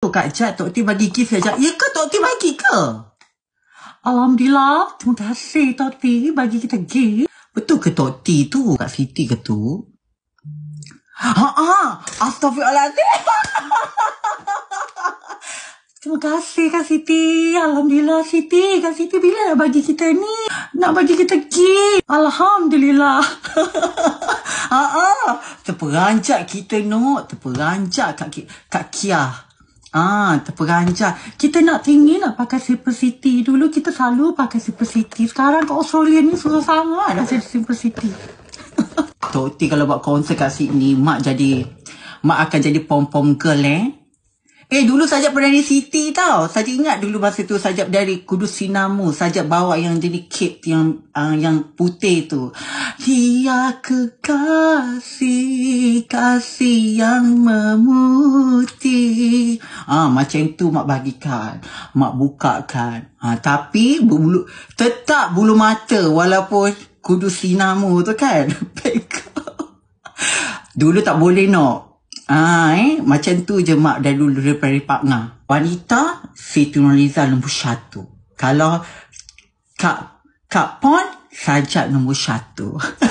tu kat chat Tok T bagi gift kat chat. Ya ke Tok T bagi ke? Alhamdulillah. Terima kasih Tok T bagi kita gift. Betul ke Tok T tu kat Siti ke tu? Ha ah. Astagfirullahalazim. Terima kasih Kak Siti. Alhamdulillah Siti. Kak Siti bila nak bagi kita ni? Nak bagi kita gift. Alhamdulillah. Ha ah. Terperanjat kita noh. Terperanjat Kak Kak Kia. Ah, terperanjat. Kita nak tinggi lah pakai Super City. Dulu kita selalu pakai Super City. Sekarang kat Australia ni susah sangat dah jadi Super City. Toti kalau buat konser kat sini, Mak jadi, Mak akan jadi pom-pom girl eh. Eh, dulu sajak pernah di City tau. Saja ingat dulu masa tu sajak dari Kudus Sinamu. Sajak bawa yang jadi cape yang uh, yang putih tu. Dia kekasih, kasih yang memutih. Ha, macam itu mak bagikan. Mak bukakan. Ha, tapi bulu, tetap bulu mata walaupun kudu sinamu tu kan. dulu tak boleh nak. No. Ha, eh? Macam tu je mak dah dulu daripada Pak Ngah. Wanita, Siti Nurizal nombor satu. Kalau Kak, Kak Pon, sajak nombor satu.